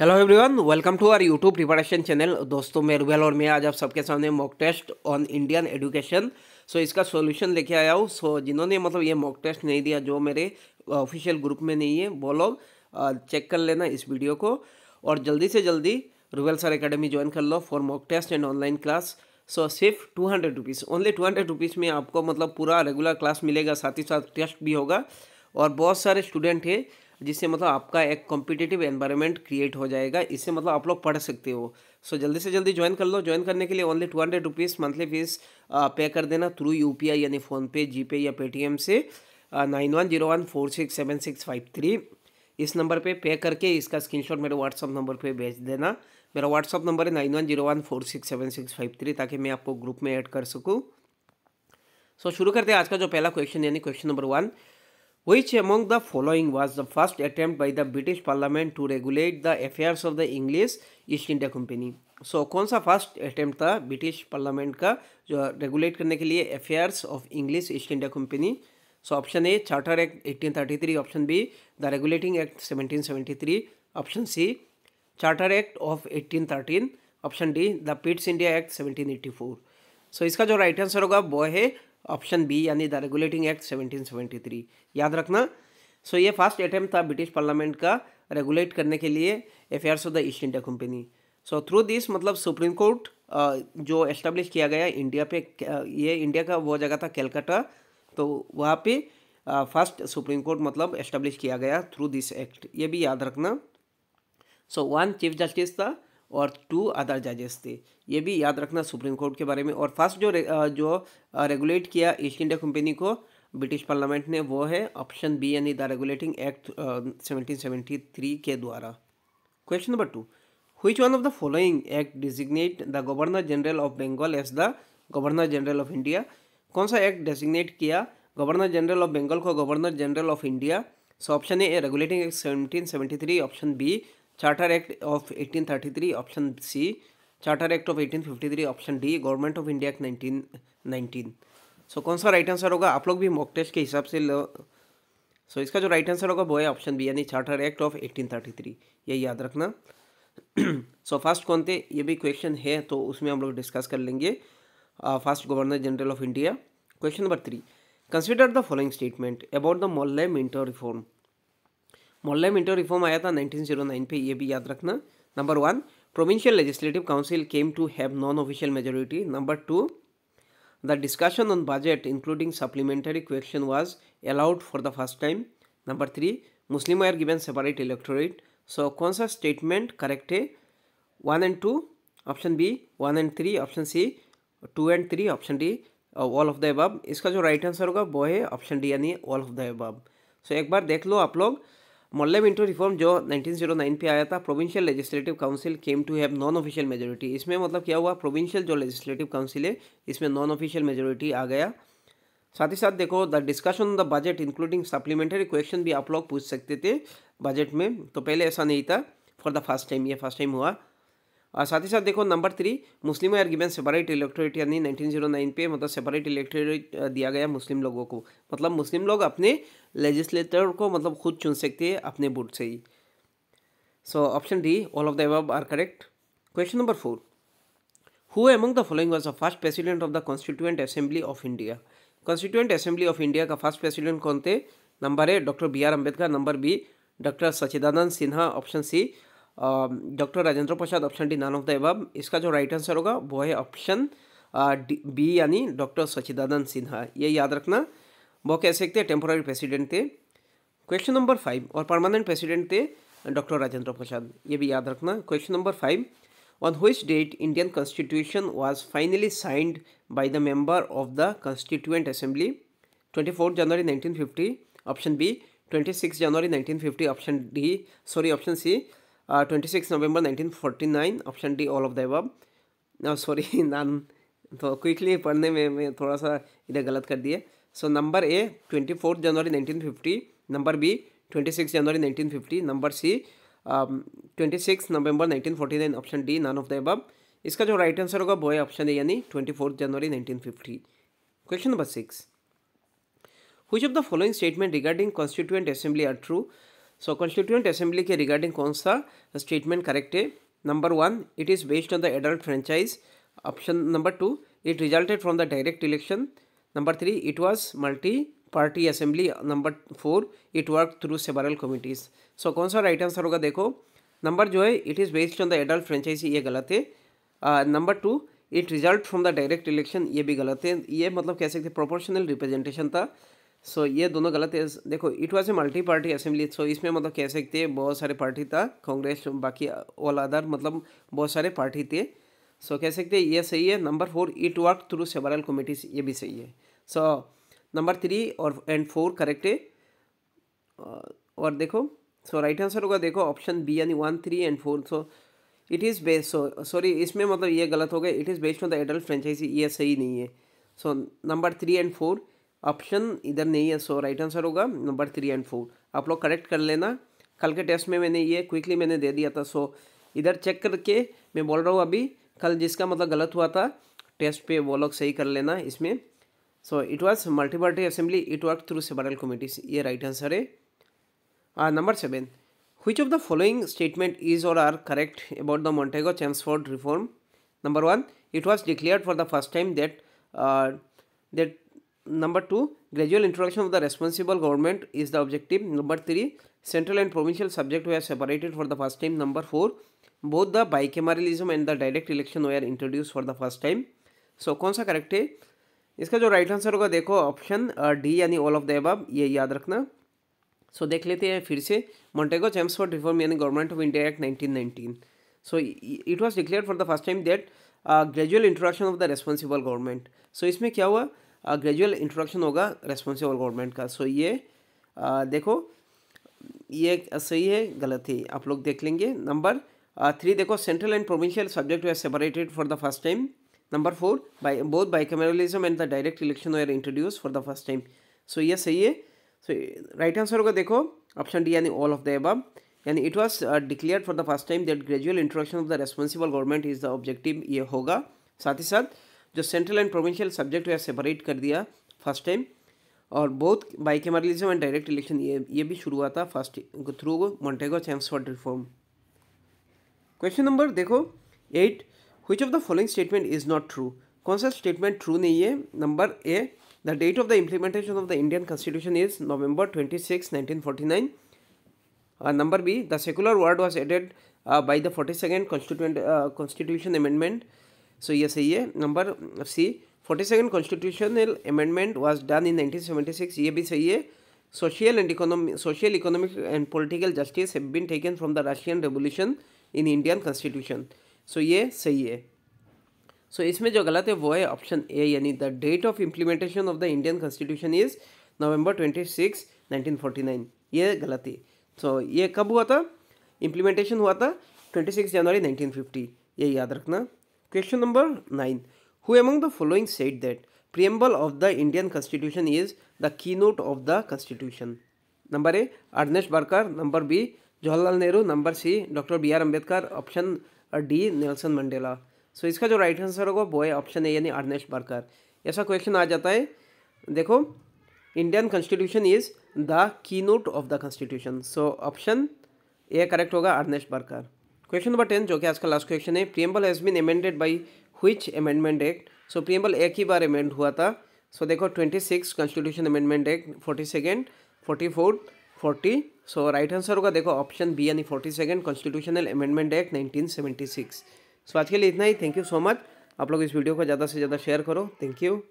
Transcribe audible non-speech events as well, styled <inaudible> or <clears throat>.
Hello everyone welcome to our YouTube preparation channel दोस्तों मैं रुबेल और मैं आज आप सबके सामने mock test on Indian education so इसका सॉल्यूशन लेके आया हूँ सो जिन्होंने मतलब ये मॉक टेस्ट नहीं दिया जो मेरे ऑफिशियल ग्रुप में नहीं है वो लोग चेक कर लेना इस वीडियो को और जल्दी से जल्दी रुबेल सर अकेडमी ज्वाइन कर लो for mock test and online class so सिर्फ two hundred rupees only two hundred rupees में आपको मतलब पूरा रेगुलर क्लास मिलेगा साथ ही साथ टेस्ट भी होगा और बहुत सारे स्टूडेंट हैं जिससे मतलब आपका एक कॉम्पिटेटिव एनवायरनमेंट क्रिएट हो जाएगा इससे मतलब आप लोग पढ़ सकते हो सो so, जल्दी से जल्दी ज्वाइन कर लो ज्वाइन करने के लिए only two hundred rupees monthly fees pay कर देना थ्रू यू पी आई यानी फ़ोनपे जी पे या पेटीएम से nine one zero one four six seven six five three इस नंबर पे पे करके इसका स्क्रीनशॉट मेरे व्हाट्सअप नंबर पे भेज देना मेरा व्हाट्सअप नंबर है nine one zero one four six seven six five three ताकि मैं आपको ग्रुप में ऐड कर सकूँ सो so, शुरू करते हैं आज का जो पहला क्वेश्चन यानी question number one Which among the following was the first attempt by the British Parliament to regulate the affairs of the English East India Company so कौन सा फर्स्ट अटैम्प्ट था ब्रिटिश पार्लियामेंट का जो regulate करने के लिए affairs of English East India Company so option A charter act 1833 option B the regulating act 1773 option C charter act of 1813 option D the Pitt's India act 1784 so so, इसका जो right answer होगा वो है option B यानी the regulating act 1773 याद रखना सो so, ये first attempt था ब्रिटिश पार्लियामेंट का रेगुलेट करने के लिए affairs of the East India Company so through this मतलब सुप्रीम कोर्ट जो एस्टेब्लिश किया गया इंडिया पे ये इंडिया का वो जगह था कैलकाटा तो वहाँ पे फर्स्ट सुप्रीम कोर्ट मतलब एस्टेब्लिश किया गया थ्रू दिस एक्ट ये भी याद रखना सो वन चीफ जस्टिस था और टू अदर जजेस थे ये भी याद रखना सुप्रीम कोर्ट के बारे में और फर्स्ट जो रे, जो रेगुलेट किया ईस्ट इंडिया कंपनी को ब्रिटिश पार्लियामेंट ने वो है ऑप्शन बी यानी the regulating act seventeen three के द्वारा क्वेश्चन नंबर टू हुई one of the following act designate the governor general of Bengal as the governor general of India कौन सा एक्ट डेजिग्नेट किया गवर्नर जनरल ऑफ बंगाल को governor general of India so option A regulating act seventeen seventy three option B charter act of 1833 option C charter act of 1853 option D government of India act nineteen so कौन सा right answer होगा आप लोग भी mock test के हिसाब से लो सो so, इसका जो राइट आंसर होगा वो है ऑप्शन बी यानी चार्टर एक्ट ऑफ 1833 ये याद रखना सो <clears throat> फर्स्ट कौन थे ये भी क्वेश्चन है तो उसमें हम लोग डिस्कस कर लेंगे first governor general of India question number three consider the following statement about the Morley Minto reform मोहल्ला मिंटो रिफॉर्म आया था 1909 पे ये भी याद रखना number one provincial legislative council came to have non official majority number two the discussion on budget including supplementary question was allowed for the first time number three Muslim are given separate electorate so कौन सा statement correct है one and two option B one and three option C two and three option D all of the above इसका जो right answer होगा वो है option D यानी all of the above so एक बार देख लो आप लोग मोल्ले मिंटो रिफॉर्म जो 1909 पे आया था provincial legislative council came to have non official majority इसमें मतलब क्या हुआ प्रोविंशियल जो लेजिस्लेटिव काउंसिल है इसमें नॉन ऑफिशियल मेजोरिटी आ गया साथ ही साथ देखो the discussion on the budget including supplementary question भी आप लोग पूछ सकते थे बजट में तो पहले ऐसा नहीं था फॉर द फर्स्ट टाइम ये फर्स्ट टाइम हुआ साथ ही साथ देखो number three Muslim are given separate electorate यानी 1909 पे मतलब सेपरेट इलेक्ट्रेट दिया गया मुस्लिम लोगों को मतलब मुस्लिम लोग अपने लेजिस्लेटर को मतलब खुद चुन सकते हैं अपने बोर्ड से ही so option D all of the above are correct question number four who among the following was the first president of the constituent assembly of India constituent assembly of India का first president कौन थे number A doctor B R Ambedkar number B doctor Sachchidananda Sinha option C doctor Rajendra Prasad option D none of the above इसका जो right answer होगा वो है option B यानी doctor Sachchidananda Sinha ये याद रखना वो कह सकते हैं टेम्पोरारी प्रेसिडेंट थे क्वेश्चन नंबर फाइव और परमानेंट प्रेसिडेंट थे डॉक्टर राजेंद्र प्रसाद ये भी याद रखना question number five constitution was finally signed by the member of the constituent assembly twenty fourth January nineteen 24 option 1950 twenty six 26 nineteen 1950 option D sorry option C twenty six November nineteen forty nine option D all of the sorry none तो quickly पढ़ने में मैं थोड़ा सा इधर गलत कर दिए so number A twenty fourth January nineteen fifty number B twenty six January nineteen fifty number C twenty six November nineteen forty nine option D none of the above इसका जो राइट आंसर होगा वो है option A यानी twenty fourth January nineteen fifty question number six which of the following statement regarding constituent assembly are true so constituent assembly के regarding कौन सा statement correct है number one it is based on the adult franchise option number two it resulted from the direct election number three it was multi party assembly number four it work through several committees so कौन सा right answer होगा देखो number जो है it is based on the adult franchise ये गलत है number two it result from the direct election ये भी गलत है ये मतलब कह सकते प्रोपोर्शनल रिप्रेजेंटेशन था सो ये दोनों गलत है देखो it was a multi party assembly so इसमें मतलब कह सकते हैं बहुत सारे पार्टी था कांग्रेस बाकी ऑल अदर मतलब बहुत सारे पार्टी थे सो कह सकते हैं ये सही है number four it work through several committees ये भी सही है सो नंबर थ्री और एंड फोर करेक्ट है और देखो सो राइट आंसर होगा देखो ऑप्शन बी यानी one three and four so it is best so sorry इसमें मतलब ये गलत हो गया it is based on the adult franchise ये सही नहीं है so number three and four option इधर नहीं है सो राइट आंसर होगा नंबर थ्री एंड फोर आप लोग करेक्ट कर लेना कल के टेस्ट में मैंने ये क्विकली मैंने दे दिया था सो इधर चेक करके मैं बोल रहा हूँ अभी कल जिसका मतलब गलत हुआ था टेस्ट पे वो लोग सही कर लेना इसमें so it was multi party assembly it work through several committees ये राइट आंसर है number seven which of the following statement is और are correct about the montego chelmsford reform number one it was declared for the first time that that number 2 gradual introduction of the responsible government is the objective number 3 central and provincial subject were separated for the first time number 4 both the bicameralism and the direct election were introduced for the first time so कौन सा correct है इसका जो right answer होगा देखो option D यानी all of the above ये याद रखना सो so, देख लेते हैं फिर से मोन्टेगो चैम्स फॉर रिफॉर्म यानी government of India act nineteen nineteen so it was declare for the first time that gradual introduction of the responsible government so इसमें क्या हुआ ग्रेजुअल इंट्रोडक्शन होगा रेस्पॉन्सिबल गवर्नमेंट का सो ये आ, देखो ये सही है गलत है आप लोग देख लेंगे नंबर थ्री देखो central and provincial subject were separated for the first time number four by both cameralism and the direct election were introduce for the first time so ये सही है सो राइट आंसर होगा देखो ऑप्शन डी यानी all of the above यानी it was declare for the first time that gradual introduction of the responsible government is the objective ये होगा साथ ही साथ जो सेंट्रल एंड प्रोविंशियल सब्जेक्ट हुआ सेपरेट कर दिया फर्स्ट टाइम और बहुत बाइकेमरलिज्म एंड डायरेक्ट इलेक्शन ये ये भी शुरू हुआ था first through Montagu Chelmsford reform question number देखो eight which of the following statement is not true कौन सा स्टेटमेंट ट्रू नहीं है number A the date of the implementation of the Indian constitution is November twenty six nineteen forty nine number B the secular word was added by the forty second constitution amendment so ये सही है number C forty second constitutional amendment was done in nineteen seventy six ये भी सही है social and economic social economic and political justice have been taken from the Russian revolution in Indian constitution so ये सही है सो so, इसमें जो गलत है वो है ऑप्शन ए यानी the date of implementation of the Indian constitution is November twenty six nineteen forty nine ये गलत है सो so, ये कब हुआ था इम्प्लीमेंटेशन हुआ था ट्वेंटी सिक्स जनवरी नाइनटीन फिफ्टी ये याद रखना Question number 9. Who among the following said that preamble of the Indian Constitution is the keynote of the Constitution? Number A. Ernest Barker. Number B. Jawaharlal Nehru number C doctor B R Ambedkar option D Nelson Mandela so इसका जो right answer होगा वो है option A यानी अर्नेश बर्कर ऐसा question आ जाता है देखो Indian constitution is the key note of the constitution so option A correct होगा अर्नेश बर्कर क्वेश्चन नंबर टेन जो कि आज का लास्ट क्वेश्चन है preamble has been amended by which amendment act so preamble एक ही बार अमेंड हुआ था सो so, देखो twenty six constitution amendment act forty second forty four forty so right answer होगा देखो ऑप्शन बी यानी forty second constitutional amendment act nineteen seventy six so आज के लिए इतना ही थैंक यू सो मच आप लोग इस वीडियो को ज़्यादा से ज़्यादा शेयर करो थैंक यू